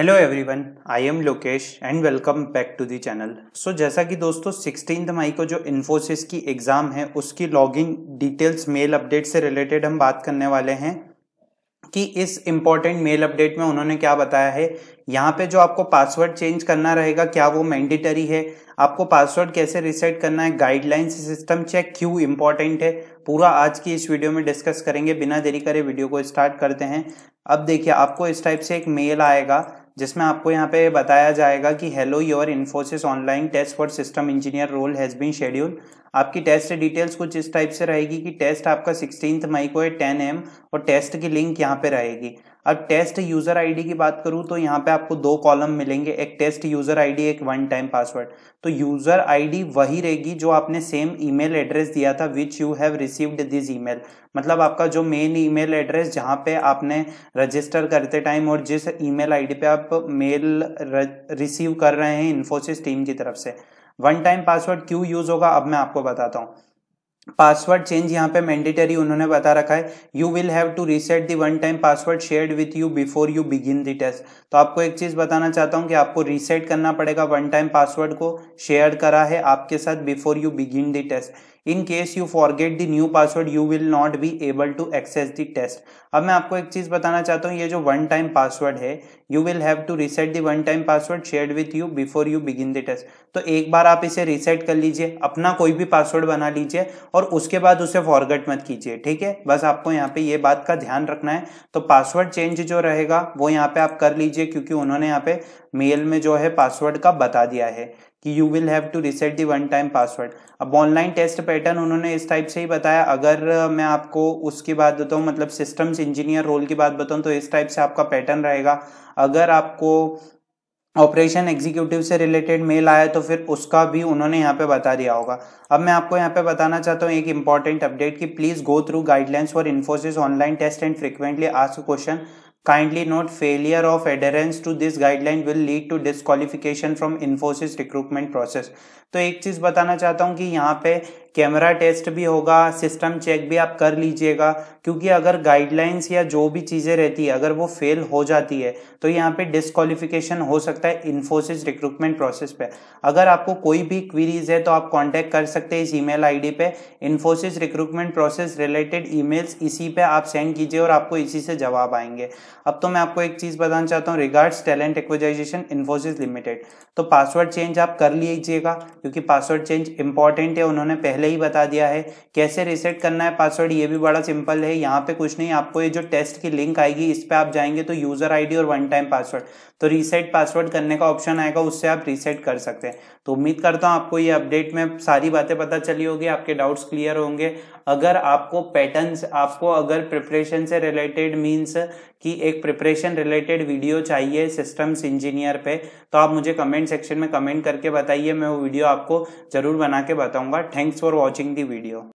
Hello everyone I am Lokesh and welcome back to the channel so जैसा कि दोस्तों sixteen मई को जो इन्फोसिस की एग्ज़ाम है उसकी लॉगिन डिटेल्स मेल अपडेट से रिलेटेड हम बात करने वाले हैं कि इस इम्पॉर्टेंट मेल अपडेट में उन्होंने क्या बताया है यहाँ पे जो आपको पासवर्ड चेंज करना रहेगा क्या वो मैंडेटरी है आपको पासवर्ड कैसे रिसेट करना है गाइडलाइंस सिस्टम चेक क्यों इम्पॉर्टेंट है पूरा आज की इस वीडियो में डिस्कस करेंगे बिना देरी करे वीडियो को स्टार्ट करते हैं अब देखिए आपको इस टाइप से एक मेल आएगा जिसमें आपको यहाँ पे बताया जाएगा कि hello your Infosys online test for system engineer role has been schedule आपकी टेस्ट डिटेल्स कुछ इस टाइप से रहेगी कि टेस्ट आपका सिक्सटीन मई को है टेन एम और टेस्ट की लिंक यहाँ पे रहेगी अब टेस्ट यूजर आईडी की बात करूं तो यहां पे आपको दो कॉलम मिलेंगे एक टेस्ट यूजर आईडी एक वन टाइम पासवर्ड तो यूजर आईडी वही रहेगी जो आपने सेम ईमेल एड्रेस दिया था which you have received this email मतलब आपका जो मेन ईमेल एड्रेस जहां पे आपने रजिस्टर करते टाइम और जिस ईमेल आईडी पे आप मेल रिसीव कर रहे हैं इन्फोसिस टीम की तरफ से वन टाइम पासवर्ड क्यों यूज होगा अब मैं आपको बताता हूँ पासवर्ड चेंज यहाँ पे मैंडेटरी उन्होंने बता रखा है you will have to reset the one time password shared with you before you begin the test तो आपको एक चीज बताना चाहता हूँ कि आपको रीसेट करना पड़ेगा वन टाइम पासवर्ड को शेयर करा है आपके साथ before you begin the test in case you forget the new password you will not be able to access the test अब मैं आपको एक चीज बताना चाहता हूँ ये जो वन टाइम पासवर्ड है you will have to reset the one time password share with you before you begin the test तो एक बार आप इसे रिसेट कर लीजिए अपना कोई भी पासवर्ड बना लीजिए और उसके बाद उसे फॉरगेट मत कीजिए ठीक है बस आपको यहाँ पे ये बात का ध्यान रखना है तो पासवर्ड चेंज जो रहेगा वो यहाँ पे आप कर लीजिए क्योंकि उन्होंने यहाँ पे मेल में जो है पासवर्ड का बता दिया है कि you will have to reset the one time password अब ऑनलाइन टेस्ट पैटर्न उन्होंने इस टाइप से ही बताया अगर मैं आपको उसकी बात बताऊँ मतलब सिस्टम्स इंजीनियर रोल की बात बताऊँ तो इस टाइप से आपका पैटर्न रहेगा अगर आपको ऑपरेशन एग्जीक्यूटिव से रिलेटेड मेल आया तो फिर उसका भी उन्होंने यहाँ पे बता दिया होगा अब मैं आपको यहाँ पे बताना चाहता हूँ एक इंपॉर्टेंट अपडेट कि please go through guidelines for Infosys online test and frequently ask question Kindly note failure of adherence to this guideline will lead to disqualification from Infosys recruitment process. तो एक चीज बताना चाहता हूँ कि यहाँ पे कैमरा टेस्ट भी होगा सिस्टम चेक भी आप कर लीजिएगा क्योंकि अगर गाइडलाइंस या जो भी चीजें रहती है अगर वो फेल हो जाती है तो यहाँ पे डिसक्वालिफिकेशन हो सकता है इन्फोसिस रिक्रूटमेंट प्रोसेस पे अगर आपको कोई भी क्वीरीज है तो आप कांटेक्ट कर सकते हैं इस ईमेल आईडी पे Infosys recruitment process related emails इसी पे आप सेंड कीजिए और आपको इसी से जवाब आएंगे अब तो मैं आपको एक चीज बताना चाहता हूँ regards talent acquisition Infosys limited तो पासवर्ड चेंज आप कर लीजिएगा क्योंकि पासवर्ड चेंज इंपॉर्टेंट है उन्होंने पहले ही बता दिया है कैसे रिसेट करना है पासवर्ड ये भी बड़ा सिंपल है यहाँ पे कुछ नहीं आपको ये जो टेस्ट की लिंक आएगी इस पर आप जाएंगे तो यूजर आई और वन टाइम पासवर्ड तो रीसेट पासवर्ड करने का ऑप्शन आएगा उससे आप रीसेट कर सकते हैं तो उम्मीद करता हूँ आपको ये अपडेट में सारी बातें पता चली होगी आपके डाउट्स क्लियर होंगे अगर आपको पैटर्न्स आपको अगर प्रिपरेशन से रिलेटेड मीन्स कि एक प्रिपरेशन रिलेटेड वीडियो चाहिए सिस्टम्स इंजीनियर पे तो आप मुझे कमेंट सेक्शन में कमेंट करके बताइए मैं वो वीडियो आपको ज़रूर बना के बताऊंगा thanks for watching the video